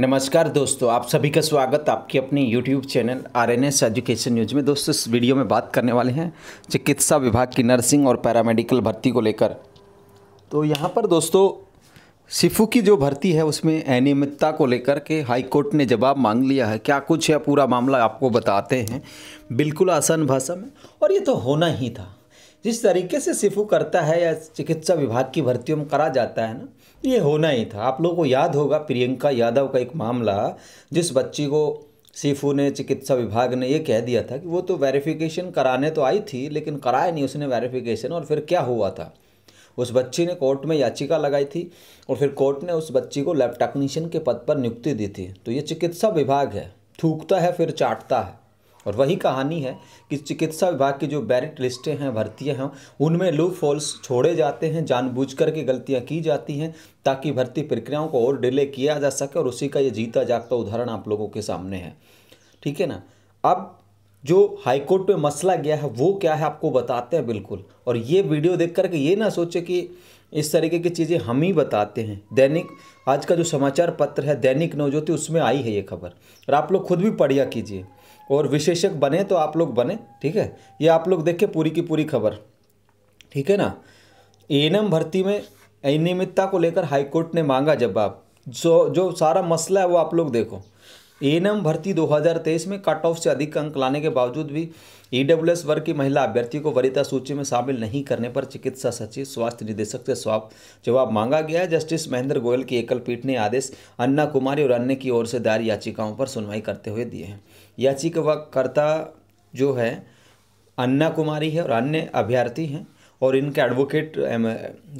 नमस्कार दोस्तों आप सभी का स्वागत आपके अपने YouTube channel R N S education news में दोस्तों इस वीडियो में बात करने वाले हैं चिकित्सा विभाग की नर्सिंग और पैरामेडिकल भर्ती को लेकर तो यहाँ पर दोस्तों सिफू की जो भर्ती है उसमें अनियमितता को लेकर के हाईकोर्ट ने जवाब मांग लिया है क्या कुछ है पूरा मामला आपको बताते हैं बिल्कुल आसान भाषा में और ये तो होना ही था जिस तरीके से सिफू करता है या चिकित्सा विभाग की भर्तियों में करा जाता है ना ये होना ही था आप लोगों को याद होगा प्रियंका यादव का एक मामला जिस बच्ची को सिफू ने चिकित्सा विभाग ने ये कह दिया था कि वो तो वेरिफिकेशन कराने तो आई थी लेकिन कराया नहीं उसने वेरिफिकेशन और फिर क्या हुआ था उस बच्ची ने कोर्ट में याचिका लगाई थी और फिर कोर्ट ने उस बच्ची को लैब टेक्नीशियन के पद पर नियुक्ति दी थी तो ये चिकित्सा विभाग है थूकता है फिर चाटता है और वही कहानी है कि चिकित्सा विभाग की जो बैरिट लिस्टें हैं भर्तियाँ हैं उनमें लूप फॉल्स छोड़े जाते हैं जानबूझकर के गलतियाँ की जाती हैं ताकि भर्ती प्रक्रियाओं को और डिले किया जा सके और उसी का ये जीता जागता उदाहरण आप लोगों के सामने है ठीक है ना अब जो हाईकोर्ट में मसला गया है वो क्या है आपको बताते हैं बिल्कुल और ये वीडियो देख करके ये ना सोचे कि इस तरीके की चीज़ें हम ही बताते हैं दैनिक आज का जो समाचार पत्र है दैनिक नवज्योति उसमें आई है ये खबर और आप लोग खुद भी पढ़िया कीजिए और विशेषक बने तो आप लोग बने ठीक है ये आप लोग देखे पूरी की पूरी खबर ठीक है ना एनएम भर्ती में अनियमितता को लेकर हाईकोर्ट ने मांगा जवाब जो जो सारा मसला है वो आप लोग देखो ए भर्ती 2023 में कट ऑफ से अधिक अंक लाने के बावजूद भी ई e वर्ग की महिला अभ्यर्थी को वरीयता सूची में शामिल नहीं करने पर चिकित्सा सचिव स्वास्थ्य निदेशक से स्वाप जवाब मांगा गया है जस्टिस महेंद्र गोयल की एकल पीठ ने आदेश अन्ना कुमारी और अन्य की ओर से दायर याचिकाओं पर सुनवाई करते हुए दिए हैं याचिकाकर्ता जो है अन्ना कुमारी है और अन्य अभ्यर्थी हैं और इनके एडवोकेट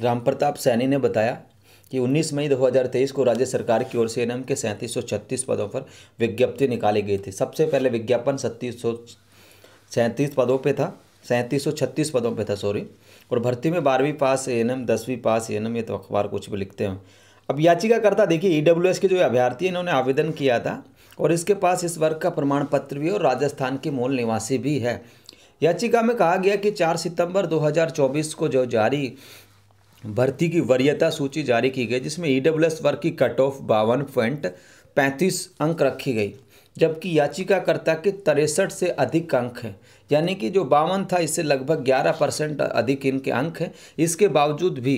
राम प्रताप सैनी ने बताया कि 19 मई 2023 को राज्य सरकार की ओर से एन के सैंतीस पदों पर विज्ञप्ति निकाली गई थी सबसे पहले विज्ञापन सत्तीस पदों पर था सैंतीस पदों पर था सॉरी और भर्ती में बारहवीं पास ए एन एम दसवीं पास ए एन एम ये तो अखबार कुछ भी लिखते हैं अब याचिकाकर्ता देखिए ई e के जो अभ्यर्थी इन्होंने आवेदन किया था और इसके पास इस वर्ग का प्रमाण पत्र भी और राजस्थान के मूल निवासी भी है याचिका में कहा गया कि 4 सितंबर 2024 को जो जारी भर्ती की वरीयता सूची जारी की गई जिसमें ई e वर्ग की कट ऑफ बावन पॉइंट पैंतीस अंक रखी गई जबकि याचिकाकर्ता के तिरसठ से अधिक अंक हैं यानी कि जो बावन था इससे लगभग ग्यारह परसेंट अधिक इनके अंक हैं इसके बावजूद भी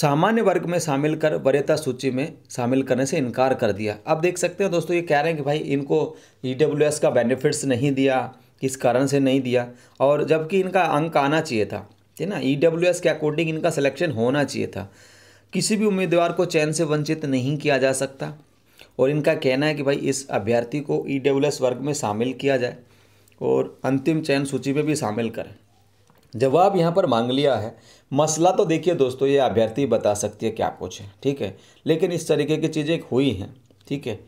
सामान्य वर्ग में शामिल कर वरीयता सूची में शामिल करने से इनकार कर दिया अब देख सकते हैं दोस्तों ये कह रहे हैं कि भाई इनको ई e का बेनिफिट्स नहीं दिया किस कारण से नहीं दिया और जबकि इनका अंक आना चाहिए था ठीक ना ई e के अकॉर्डिंग इनका सिलेक्शन होना चाहिए था किसी भी उम्मीदवार को चयन से वंचित नहीं किया जा सकता और इनका कहना है कि भाई इस अभ्यर्थी को ई e वर्ग में शामिल किया जाए और अंतिम चयन सूची में भी शामिल करें जवाब यहाँ पर मांग लिया है मसला तो देखिए दोस्तों ये अभ्यर्थी बता सकती है क्या कुछ है ठीक है लेकिन इस तरीके की चीज़ें हुई हैं ठीक है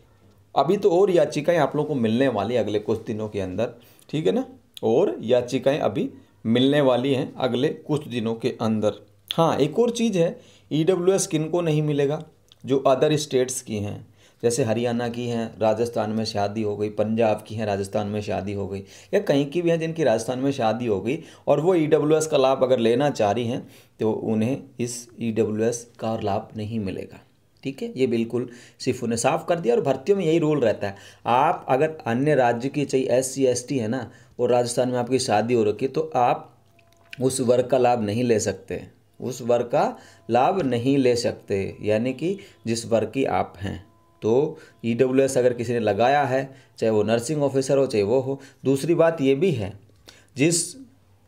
अभी तो और याचिकाएं आप लोगों को मिलने वाली अगले कुछ दिनों के अंदर ठीक है ना और याचिकाएं अभी मिलने वाली हैं अगले कुछ दिनों के अंदर हाँ एक और चीज़ है ई डब्ल्यू एस किन को नहीं मिलेगा जो अदर स्टेट्स की हैं जैसे हरियाणा की हैं राजस्थान में शादी हो गई पंजाब की हैं राजस्थान में शादी हो गई या कहीं की भी हैं जिनकी राजस्थान में शादी हो गई और वो ई डब्ल्यू एस का लाभ अगर लेना चाह रही हैं तो उन्हें इस ई डब्ल्यू एस का लाभ नहीं मिलेगा ठीक है ये बिल्कुल सिफू ने साफ कर दिया और भर्तियों में यही रूल रहता है आप अगर अन्य राज्य की चाहिए एस सी एस टी है ना और राजस्थान में आपकी शादी हो रखी तो आप उस वर्ग का लाभ नहीं ले सकते उस वर्ग का लाभ नहीं ले सकते यानी कि जिस वर्ग की आप हैं तो ई डब्ल्यू एस अगर किसी ने लगाया है चाहे वो नर्सिंग ऑफिसर हो चाहे वो हो दूसरी बात ये भी है जिस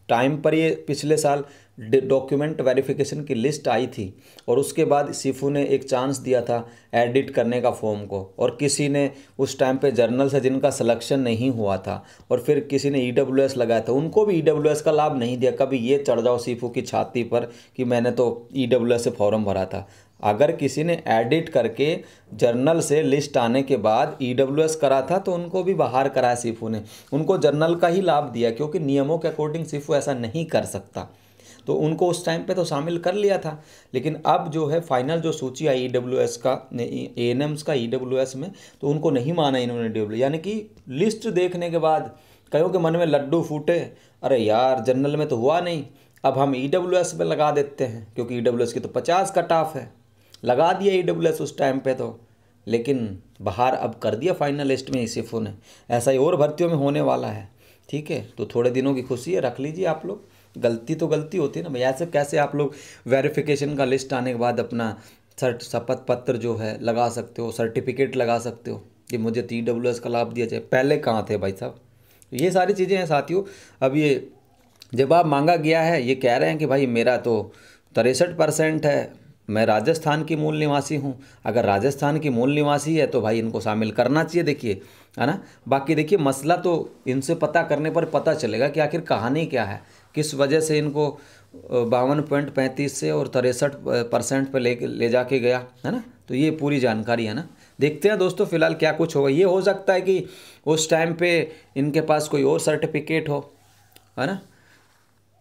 टाइम पर ये पिछले साल डॉक्यूमेंट वेरिफिकेशन की लिस्ट आई थी और उसके बाद सिफू ने एक चांस दिया था एडिट करने का फॉर्म को और किसी ने उस टाइम पे जर्नल से जिनका सिलेक्शन नहीं हुआ था और फिर किसी ने ई e लगाया था उनको भी ई e का लाभ नहीं दिया कभी ये चढ़ जाओ सिफू की छाती पर कि मैंने तो ई e से फॉर्म भरा था अगर किसी ने एडिट करके जर्नल से लिस्ट आने के बाद ई करा था तो उनको भी बाहर कराया सिफू ने उनको जर्नल का ही लाभ दिया क्योंकि नियमों के अकॉर्डिंग सिफू ऐसा नहीं कर सकता तो उनको उस टाइम पे तो शामिल कर लिया था लेकिन अब जो है फाइनल जो सूची आई ई e का ए एन e- का ई e में तो उनको नहीं माना इन्होंने डब्ल्यू यानी कि लिस्ट देखने के बाद कहो के मन में लड्डू फूटे अरे यार जनरल में तो हुआ नहीं अब हम ई डब्ल्यू एस लगा देते हैं क्योंकि ई डब्ल्यू एस की तो पचास कट ऑफ है लगा दिया ई डब्ल्यू एस उस टाइम पर तो लेकिन बाहर अब कर दिया फाइनल लिस्ट में इसी फ़ोन ने ऐसा ही और भर्तियों में होने वाला है ठीक है तो थोड़े दिनों की खुशी है रख लीजिए आप लोग गलती तो गलती होती है ना भैया से कैसे आप लोग वेरिफिकेशन का लिस्ट आने के बाद अपना सर्ट शपथ पत्र जो है लगा सकते हो सर्टिफिकेट लगा सकते हो कि मुझे टी डब्ल्यू एस का लाभ दिया जाए पहले कहाँ थे भाई साहब तो ये सारी चीज़ें हैं साथियों अब ये जवाब मांगा गया है ये कह रहे हैं कि भाई मेरा तो तिरसठ परसेंट है मैं राजस्थान की मूल निवासी हूँ अगर राजस्थान की मूल निवासी है तो भाई इनको शामिल करना चाहिए देखिए है ना बाकी देखिए मसला तो इनसे पता करने पर पता चलेगा कि आखिर कहानी क्या है किस वजह से इनको बावन पॉइंट पैंतीस से और तिरसठ परसेंट पर ले ले जाके गया है ना तो ये पूरी जानकारी है ना देखते हैं दोस्तों फिलहाल क्या कुछ होगा ये हो सकता है कि उस टाइम पे इनके पास कोई और सर्टिफिकेट हो है ना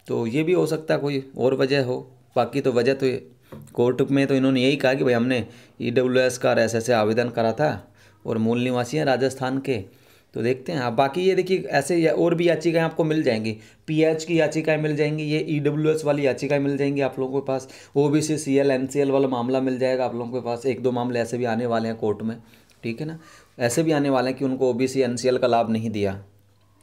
तो ये भी हो सकता है कोई और वजह हो बाकी तो वजह तो कोर्ट में तो इन्होंने यही कहा कि भाई हमने ई डब्ल्यू एस का ऐसे ऐसे आवेदन करा था और मूल निवासी हैं राजस्थान के तो देखते हैं आप हाँ, बाकी ये देखिए ऐसे और भी याचिकाएँ आपको मिल जाएंगी पीएच की याचिकाएँ मिल जाएंगी ये ईडब्ल्यूएस e वाली याचिकाएँ मिल जाएंगी आप लोगों के पास ओबीसी सीएल एनसीएल वाला मामला मिल जाएगा आप लोगों के पास एक दो मामले ऐसे भी आने वाले हैं कोर्ट में ठीक है ना ऐसे भी आने वाले हैं कि उनको ओ बी का लाभ नहीं दिया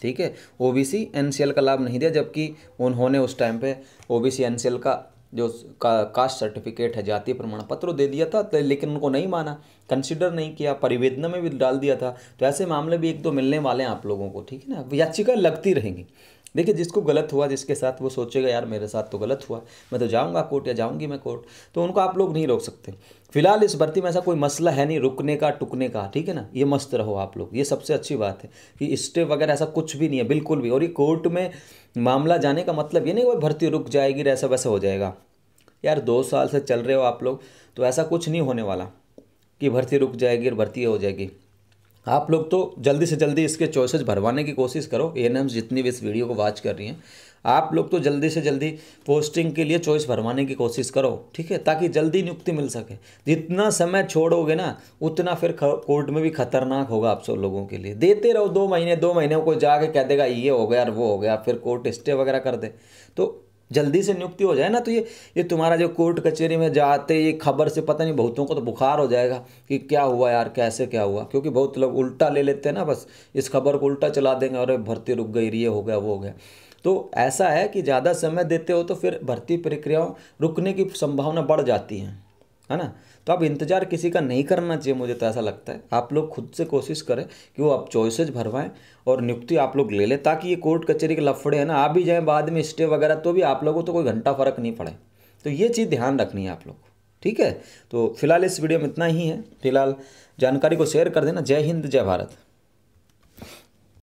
ठीक है ओ बी का लाभ नहीं दिया जबकि उन्होंने उस टाइम पर ओ बी का जो का, कास्ट सर्टिफिकेट है जाति प्रमाण पत्र दे दिया था तो लेकिन उनको नहीं माना कंसिडर नहीं किया परिवेदना में भी डाल दिया था तो ऐसे मामले भी एक दो मिलने वाले हैं आप लोगों को ठीक है ना याचिका लगती रहेंगी देखिए जिसको गलत हुआ जिसके साथ वो सोचेगा यार मेरे साथ तो गलत हुआ मैं तो जाऊँगा कोर्ट या जाऊँगी मैं कोर्ट तो उनको आप लोग नहीं रोक सकते फिलहाल इस भर्ती में ऐसा कोई मसला है नहीं रुकने का टुकने का ठीक है ना ये मस्त रहो आप लोग ये सबसे अच्छी बात है कि स्टे वगैरह ऐसा कुछ भी नहीं है बिल्कुल भी और ये कोर्ट में मामला जाने का मतलब ये नहीं वो भर्ती रुक जाएगी ऐसा वैसा हो जाएगा यार दो साल से चल रहे हो आप लोग तो ऐसा कुछ नहीं होने वाला कि भर्ती रुक जाएगी और भर्ती हो जाएगी आप लोग तो जल्दी से जल्दी इसके चॉइसेस भरवाने की कोशिश करो ए जितनी भी इस वीडियो को वॉच कर रही हैं आप लोग तो जल्दी से जल्दी पोस्टिंग के लिए चॉइस भरवाने की कोशिश करो ठीक है ताकि जल्दी नियुक्ति मिल सके जितना समय छोड़ोगे ना उतना फिर कोर्ट में भी खतरनाक होगा आप सब लोगों के लिए देते रहो दो महीने दो महीने को जाके कह देगा ये हो गया और वो हो गया फिर कोर्ट स्टे वगैरह कर दे तो जल्दी से नियुक्ति हो जाए ना तो ये ये तुम्हारा जो कोर्ट कचहरी में जाते ये खबर से पता नहीं बहुतों को तो बुखार हो जाएगा कि क्या हुआ यार कैसे क्या हुआ क्योंकि बहुत लोग उल्टा ले लेते हैं ना बस इस खबर को उल्टा चला देंगे अरे भर्ती रुक गई ये हो गया वो हो गया तो ऐसा है कि ज़्यादा समय देते हो तो फिर भर्ती प्रक्रियाओं रुकने की संभावना बढ़ जाती हैं है ना तो आप इंतज़ार किसी का नहीं करना चाहिए मुझे तो ऐसा लगता है आप लोग खुद से कोशिश करें कि वो आप चॉइसेज भरवाएं और नियुक्ति आप लोग ले लें ताकि ये कोर्ट कचहरी के लफड़े हैं ना आप भी जाएँ बाद में स्टे वगैरह तो भी आप लोगों को तो कोई घंटा फ़र्क नहीं पड़े तो ये चीज़ ध्यान रखनी है आप लोग ठीक है तो फिलहाल इस वीडियो में इतना ही है फिलहाल जानकारी को शेयर कर देना जय हिंद जय भारत